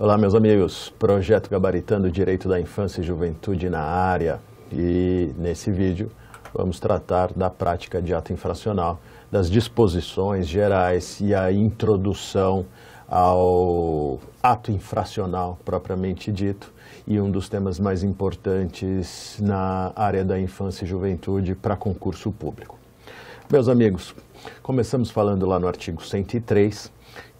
Olá, meus amigos. Projeto Gabaritando o Direito da Infância e Juventude na área. E nesse vídeo vamos tratar da prática de ato infracional, das disposições gerais e a introdução ao ato infracional propriamente dito e um dos temas mais importantes na área da infância e juventude para concurso público. Meus amigos, começamos falando lá no artigo 103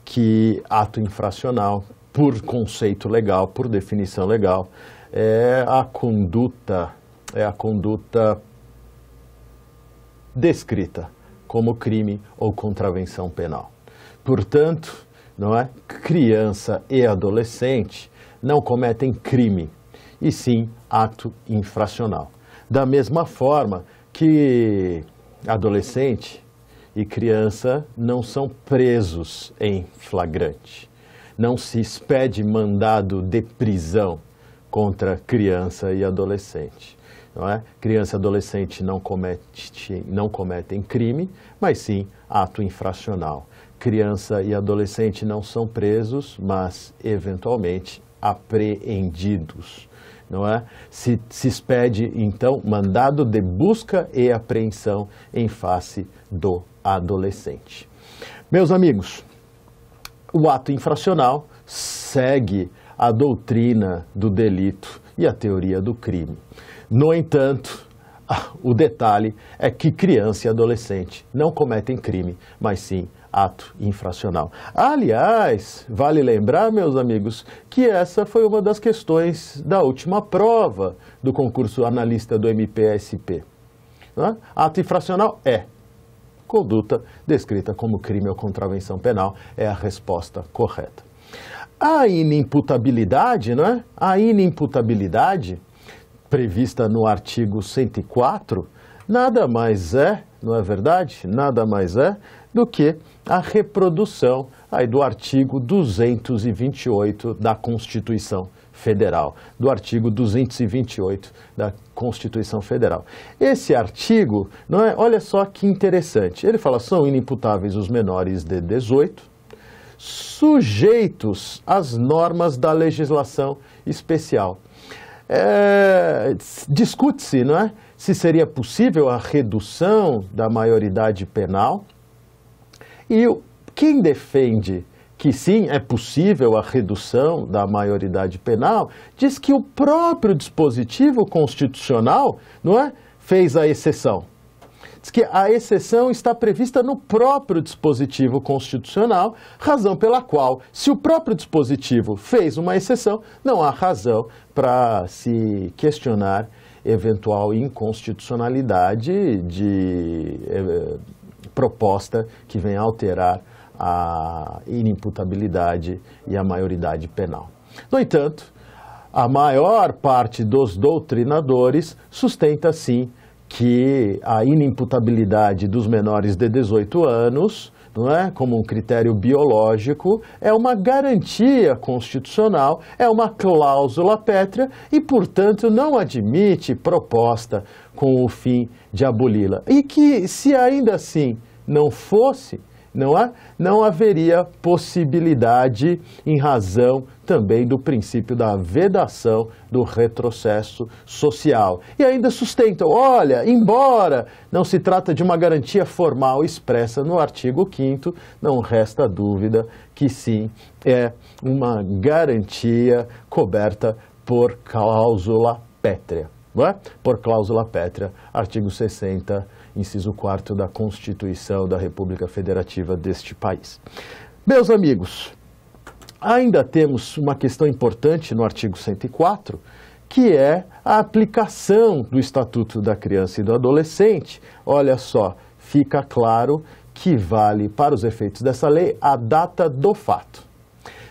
que ato infracional por conceito legal, por definição legal, é a conduta, é a conduta descrita como crime ou contravenção penal. Portanto, não é? Criança e adolescente não cometem crime, e sim ato infracional. Da mesma forma que adolescente e criança não são presos em flagrante não se expede mandado de prisão contra criança e adolescente. Não é? Criança e adolescente não, comete, não cometem crime, mas sim ato infracional. Criança e adolescente não são presos, mas eventualmente apreendidos. Não é? se, se expede, então, mandado de busca e apreensão em face do adolescente. Meus amigos, o ato infracional segue a doutrina do delito e a teoria do crime. No entanto, ah, o detalhe é que criança e adolescente não cometem crime, mas sim ato infracional. Aliás, vale lembrar, meus amigos, que essa foi uma das questões da última prova do concurso analista do MPSP. Ato infracional é conduta descrita como crime ou contravenção penal é a resposta correta. A inimputabilidade, não é? A inimputabilidade prevista no artigo 104 nada mais é, não é verdade? Nada mais é do que a reprodução aí do artigo 228 da Constituição Federal, do artigo 228 da Constituição Federal. Esse artigo, não é, olha só que interessante. Ele fala: são inimputáveis os menores de 18, sujeitos às normas da legislação especial. É, discute-se, não é, se seria possível a redução da maioridade penal. E quem defende que sim é possível a redução da maioridade penal, diz que o próprio dispositivo constitucional, não é, fez a exceção. Diz que a exceção está prevista no próprio dispositivo constitucional, razão pela qual, se o próprio dispositivo fez uma exceção, não há razão para se questionar eventual inconstitucionalidade de eh, proposta que venha alterar a inimputabilidade e a maioridade penal. No entanto, a maior parte dos doutrinadores sustenta sim que a inimputabilidade dos menores de 18 anos, não é, como um critério biológico, é uma garantia constitucional, é uma cláusula pétrea e, portanto, não admite proposta com o fim de aboli-la. E que, se ainda assim não fosse, não, há, não haveria possibilidade, em razão também do princípio da vedação do retrocesso social. E ainda sustentam: olha, embora não se trata de uma garantia formal expressa no artigo 5, não resta dúvida que sim, é uma garantia coberta por cláusula pétrea. Não é? Por cláusula pétrea, artigo 60 inciso 4 da Constituição da República Federativa deste país. Meus amigos, ainda temos uma questão importante no artigo 104, que é a aplicação do Estatuto da Criança e do Adolescente. Olha só, fica claro que vale para os efeitos dessa lei a data do fato.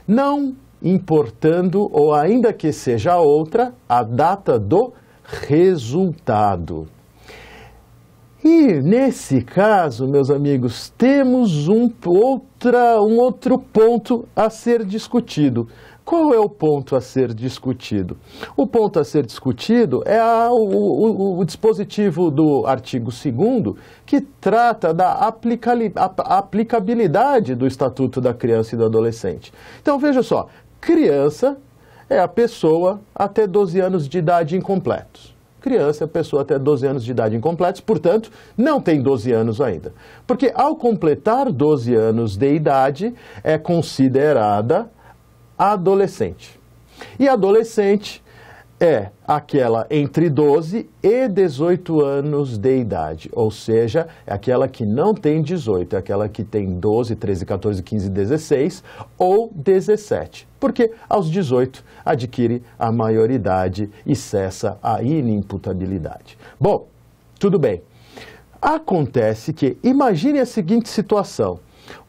Não importando, ou ainda que seja outra, a data do resultado. E nesse caso, meus amigos, temos um, outra, um outro ponto a ser discutido. Qual é o ponto a ser discutido? O ponto a ser discutido é a, o, o, o, dispositivo do artigo 2 que trata da aplicabilidade do Estatuto da Criança e do Adolescente. Então veja só, criança é a pessoa até 12 anos de idade incompletos criança, pessoa até 12 anos de idade incompletos, portanto, não tem 12 anos ainda. Porque ao completar 12 anos de idade, é considerada adolescente. E adolescente é aquela entre 12 e 18 anos de idade, ou seja, é aquela que não tem 18, é aquela que tem 12, 13, 14, 15, 16 ou 17. Porque aos 18 adquire a maioridade e cessa a inimputabilidade. Bom, tudo bem. Acontece que, imagine a seguinte situação: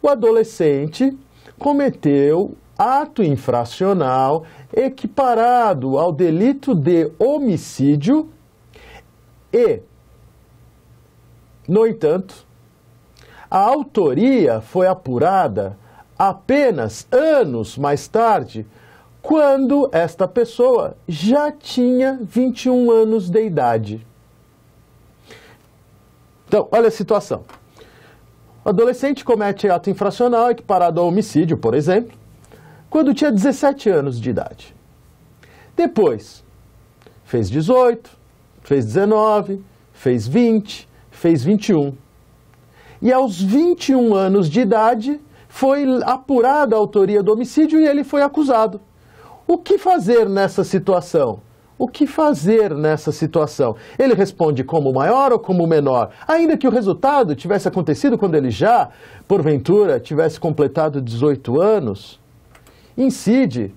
o adolescente cometeu ato infracional equiparado ao delito de homicídio e, no entanto, a autoria foi apurada apenas anos mais tarde, quando esta pessoa já tinha 21 anos de idade. Então, olha a situação. O adolescente comete ato infracional equiparado ao homicídio, por exemplo, quando tinha 17 anos de idade. Depois, fez 18, fez 19, fez 20, fez 21. E aos 21 anos de idade, foi apurada a autoria do homicídio e ele foi acusado. O que fazer nessa situação? O que fazer nessa situação? Ele responde como maior ou como menor, ainda que o resultado tivesse acontecido quando ele já, porventura, tivesse completado 18 anos incide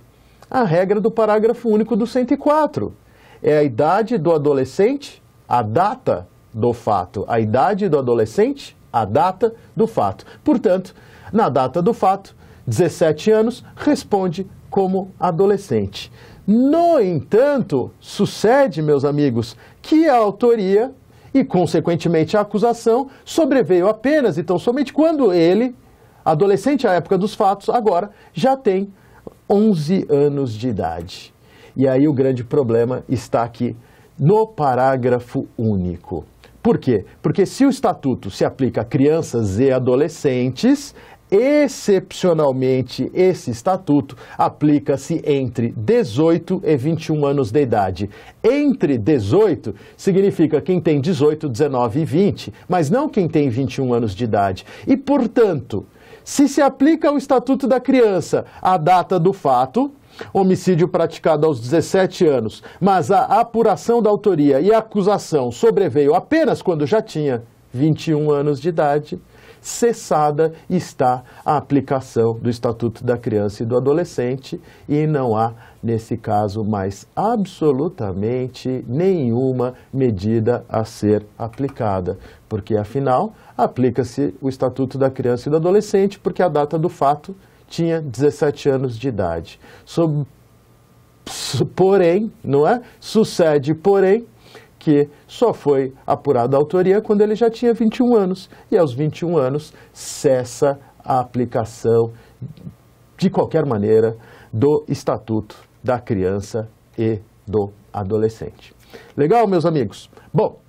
a regra do parágrafo único do 104. É a idade do adolescente, a data do fato. A idade do adolescente, a data do fato. Portanto, na data do fato, 17 anos, responde como adolescente. No entanto, sucede, meus amigos, que a autoria e, consequentemente, a acusação sobreveio apenas e tão somente quando ele, adolescente à época dos fatos, agora já tem 11 anos de idade. E aí o grande problema está aqui no parágrafo único. Por quê? Porque se o estatuto se aplica a crianças e adolescentes, excepcionalmente esse estatuto aplica-se entre 18 e 21 anos de idade. Entre 18 significa quem tem 18, 19 e 20, mas não quem tem 21 anos de idade. E, portanto, se se aplica ao Estatuto da Criança a data do fato, homicídio praticado aos 17 anos, mas a apuração da autoria e a acusação sobreveio apenas quando já tinha 21 anos de idade, cessada está a aplicação do Estatuto da Criança e do Adolescente e não há, nesse caso, mais absolutamente nenhuma medida a ser aplicada, porque afinal aplica-se o Estatuto da Criança e do Adolescente porque a data do fato tinha 17 anos de idade. Sob, porém, não é? Sucede, porém, que só foi apurada a autoria quando ele já tinha 21 anos. E aos 21 anos cessa a aplicação, de qualquer maneira, do Estatuto da Criança e do Adolescente. Legal, meus amigos? Bom,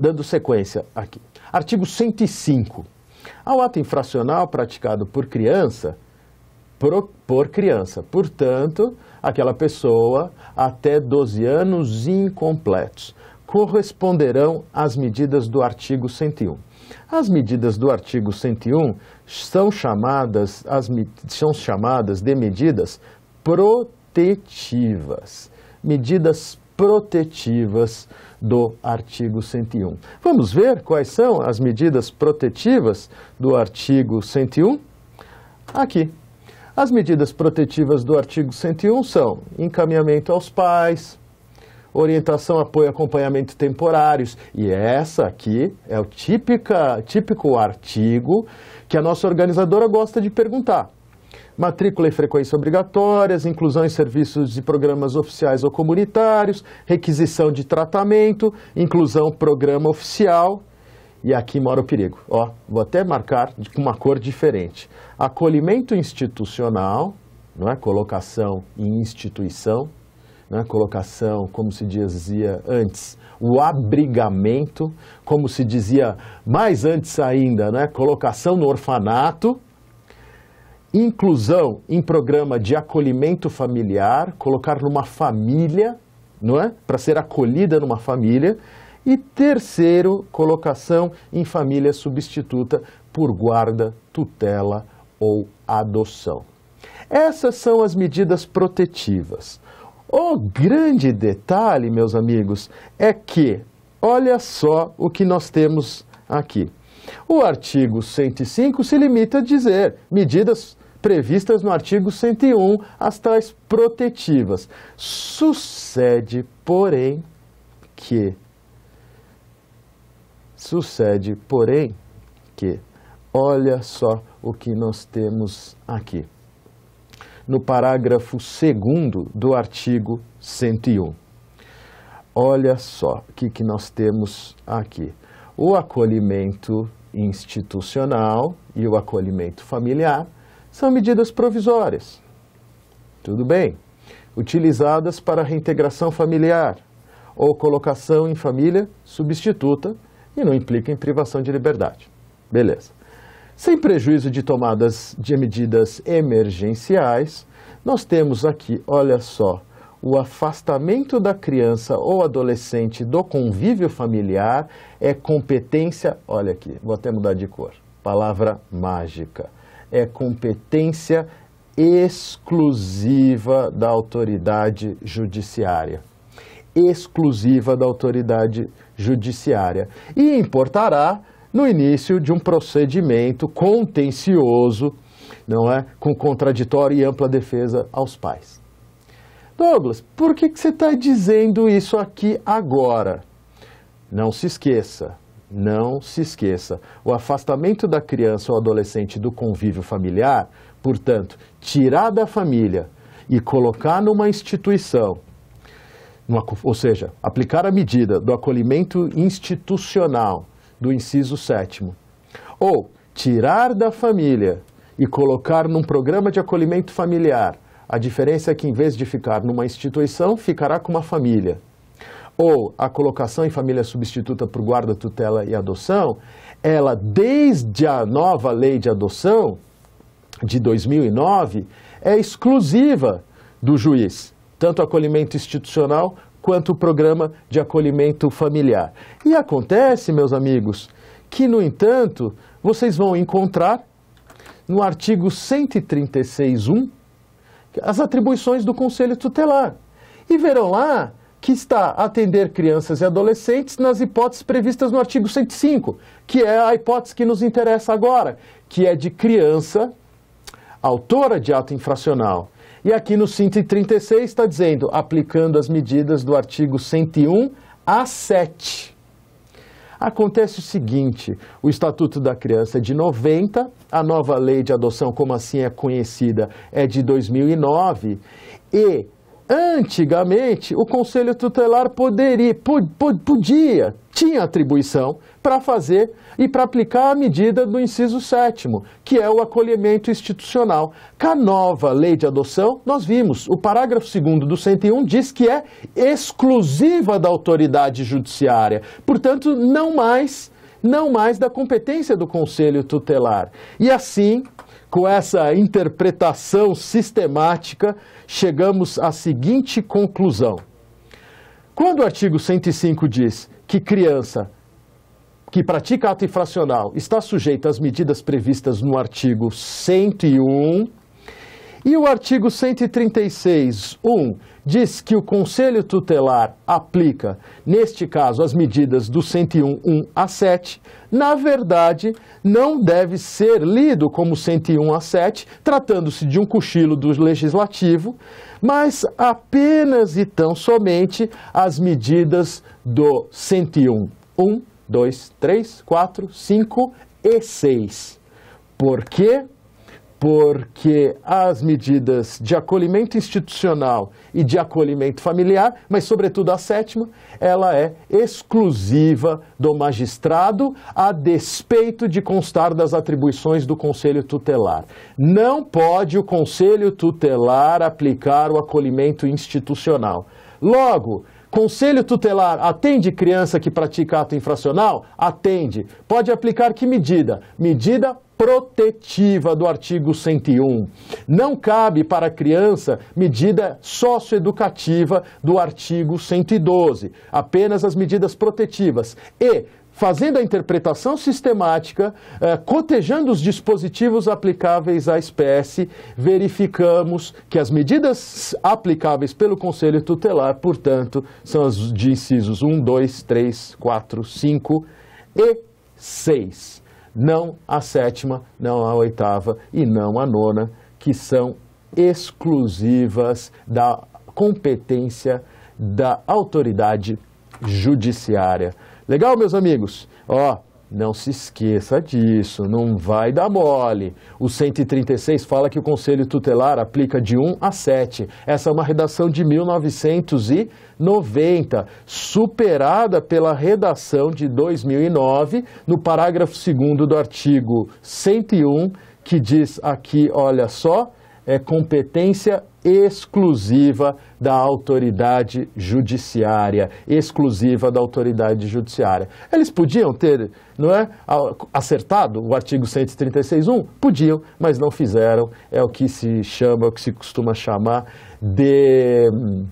dando sequência aqui. Artigo 105. Ao ato infracional praticado por criança, por, criança. Portanto, aquela pessoa até 12 anos incompletos corresponderão às medidas do artigo 101. As medidas do artigo 101 são chamadas, as, são chamadas de medidas protetivas. Medidas protetivas do artigo 101. Vamos ver quais são as medidas protetivas do artigo 101? Aqui. As medidas protetivas do artigo 101 são encaminhamento aos pais, orientação, apoio, acompanhamento temporários. E essa aqui é o típica, típico artigo que a nossa organizadora gosta de perguntar. Matrícula e frequência obrigatórias, inclusão em serviços e programas oficiais ou comunitários, requisição de tratamento, inclusão programa oficial, e aqui mora o perigo. Ó, vou até marcar com uma cor diferente. Acolhimento institucional, não é? colocação em instituição, é? colocação, como se dizia antes, o abrigamento, como se dizia mais antes ainda, é? colocação no orfanato, inclusão em programa de acolhimento familiar, colocar numa família, não é? Para ser acolhida numa família, e terceiro, colocação em família substituta por guarda, tutela ou adoção. Essas são as medidas protetivas. O grande detalhe, meus amigos, é que olha só o que nós temos aqui. O artigo 105 se limita a dizer medidas previstas no artigo 101, as tais protetivas. Sucede, porém, que Sucede, porém, que olha só o que nós temos aqui. No parágrafo 2 do artigo 101. Olha só o que, que nós temos aqui. O acolhimento institucional e o acolhimento familiar são medidas provisórias. Tudo bem. Utilizadas para reintegração familiar ou colocação em família substituta e não implica em privação de liberdade. Beleza. Sem prejuízo de tomadas de medidas emergenciais, nós temos aqui, olha só, o afastamento da criança ou adolescente do convívio familiar é competência, olha aqui, vou até mudar de cor, palavra mágica, é competência exclusiva da autoridade judiciária. Exclusiva da autoridade judiciária judiciária e importará no início de um procedimento contencioso, não é, com contraditório e ampla defesa aos pais. Douglas, por que, que você está dizendo isso aqui agora? Não se esqueça, não se esqueça, o afastamento da criança ou adolescente do convívio familiar, portanto, tirar da família e colocar numa instituição ou seja, aplicar a medida do acolhimento institucional do inciso 7, ou tirar da família e colocar num programa de acolhimento familiar. A diferença é que, em vez de ficar numa instituição, ficará com uma família. Ou a colocação em família substituta por guarda, tutela e adoção, ela, desde a nova lei de adoção de 2009, é exclusiva do juiz tanto acolhimento institucional quanto o programa de acolhimento familiar. E acontece, meus amigos, que, no entanto, vocês vão encontrar no artigo 136.1 as atribuições do Conselho Tutelar. E verão lá que está atender crianças e adolescentes nas hipóteses previstas no artigo 105, que é a hipótese que nos interessa agora, que é de criança autora de ato infracional e aqui no 136 está dizendo, aplicando as medidas do artigo 101 a 7. Acontece o seguinte: o Estatuto da Criança é de 90, a nova lei de adoção, como assim é conhecida, é de 2009, e Antigamente, o Conselho Tutelar poderia, podia, tinha atribuição para fazer e para aplicar a medida do inciso 7, que é o acolhimento institucional. Com a nova lei de adoção, nós vimos, o parágrafo 2 do 101 diz que é exclusiva da autoridade judiciária, portanto, não mais, não mais da competência do Conselho Tutelar. E assim, com essa interpretação sistemática, chegamos à seguinte conclusão. Quando o artigo 105 diz que criança que pratica ato infracional está sujeita às medidas previstas no artigo 101 e o artigo 136, 1, diz que o Conselho Tutelar aplica, neste caso, as medidas do 101, 1 a 7, na verdade, não deve ser lido como 101 a 7, tratando-se de um cochilo do legislativo, mas apenas e tão somente as medidas do 101, 1, 2, 3, 4, 5 e 6. Por quê? porque as medidas de acolhimento institucional e de acolhimento familiar, mas sobretudo a sétima, ela é exclusiva do magistrado a despeito de constar das atribuições do conselho tutelar. Não pode o conselho tutelar aplicar o acolhimento institucional. Logo, Conselho tutelar atende criança que pratica ato infracional? Atende. Pode aplicar que medida? Medida protetiva do artigo 101. Não cabe para a criança medida socioeducativa do artigo 112, apenas as medidas protetivas. E fazendo a interpretação sistemática, eh, cotejando os dispositivos aplicáveis à espécie, verificamos que as medidas aplicáveis pelo Conselho Tutelar, portanto, são as de incisos 1, 2, 3, 4, 5 e 6. Não a sétima, não a oitava e não a nona, que são exclusivas da competência da autoridade judiciária. Legal, meus amigos? Ó, não se esqueça disso, não vai dar mole. O 136 fala que o Conselho Tutelar aplica de 1 a 7. Essa é uma redação de 1990, superada pela redação de 2009, no parágrafo 2 do artigo 101, que diz aqui, olha só, é competência exclusiva da autoridade judiciária, exclusiva da autoridade judiciária. Eles podiam ter, não é, acertado o artigo 136.1? Podiam, mas não fizeram. É o que se chama, é o que se costuma chamar de hum,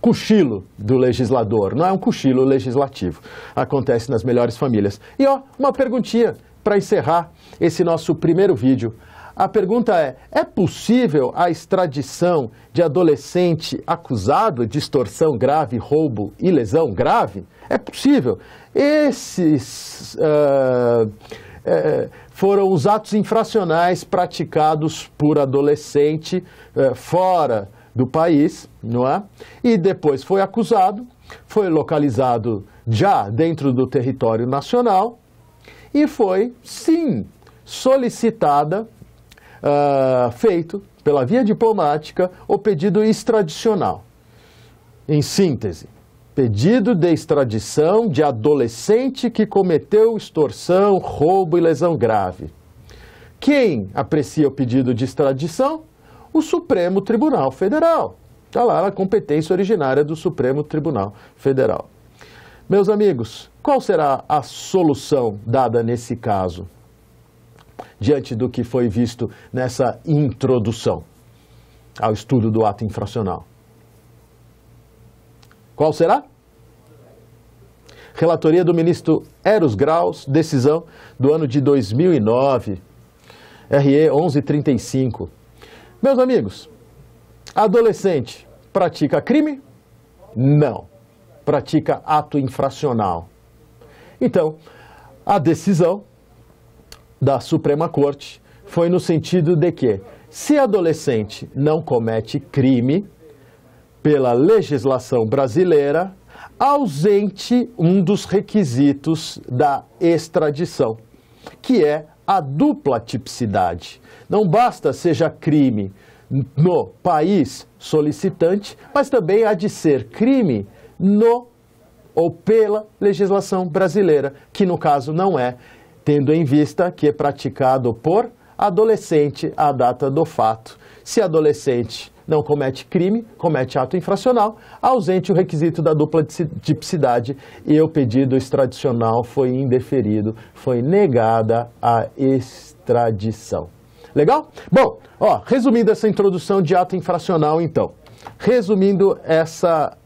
cochilo do legislador, não é um cochilo legislativo. Acontece nas melhores famílias. E ó, uma perguntinha para encerrar esse nosso primeiro vídeo. A pergunta é: é possível a extradição de adolescente acusado de extorsão grave, roubo e lesão grave? É possível. Esses uh, foram os atos infracionais praticados por adolescente uh, fora do país, não é? E depois foi acusado, foi localizado já dentro do território nacional e foi, sim, solicitada uh, feito pela via diplomática o pedido extradicional. Em síntese, pedido de extradição de adolescente que cometeu extorsão, roubo e lesão grave. Quem aprecia o pedido de extradição? O Supremo Tribunal Federal. Está lá a competência originária do Supremo Tribunal Federal. Meus amigos, qual será a solução dada nesse caso? diante do que foi visto nessa introdução ao estudo do ato infracional? Qual será? Relatoria do ministro Eros Graus, decisão do ano de 2009, RE 1135. Meus amigos, adolescente pratica crime? Não. Pratica ato infracional. Então, a decisão da Suprema Corte foi no sentido de que, se adolescente não comete crime, pela legislação brasileira, ausente um dos requisitos da extradição, que é a dupla tipicidade. Não basta seja crime no país solicitante, mas também há de ser crime no ou pela legislação brasileira, que no caso não é tendo em vista que é praticado por adolescente à data do fato. Se adolescente não comete crime, comete ato infracional, ausente o requisito da dupla tipicidade e o pedido extradicional foi indeferido, foi negada a extradição. Legal? Bom, ó, resumindo essa introdução de ato infracional, então. Resumindo essa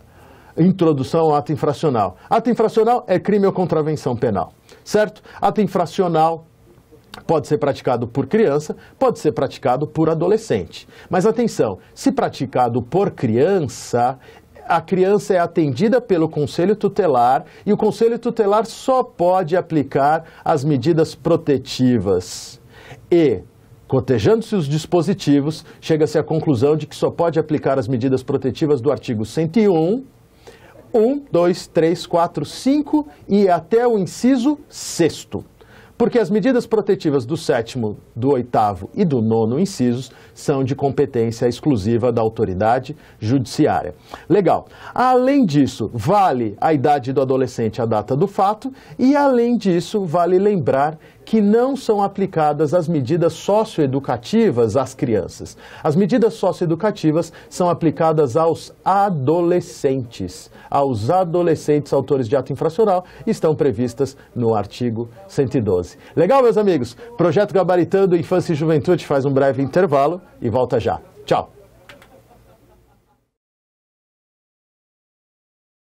introdução ao ato infracional. Ato infracional é crime ou contravenção penal certo? Ato infracional pode ser praticado por criança, pode ser praticado por adolescente. Mas atenção, se praticado por criança, a criança é atendida pelo Conselho Tutelar e o Conselho Tutelar só pode aplicar as medidas protetivas. E, cotejando-se os dispositivos, chega-se à conclusão de que só pode aplicar as medidas protetivas do artigo 101 1, 2, 3, 4, 5 e até o inciso sexto. Porque as medidas protetivas do sétimo, do oitavo e do nono incisos são de competência exclusiva da autoridade judiciária. Legal. Além disso, vale a idade do adolescente a data do fato e, além disso, vale lembrar que não são aplicadas as medidas socioeducativas às crianças. As medidas socioeducativas são aplicadas aos adolescentes. Aos adolescentes autores de ato infracional estão previstas no artigo 112. Legal, meus amigos? Projeto Gabaritando Infância e Juventude faz um breve intervalo e volta já. Tchau!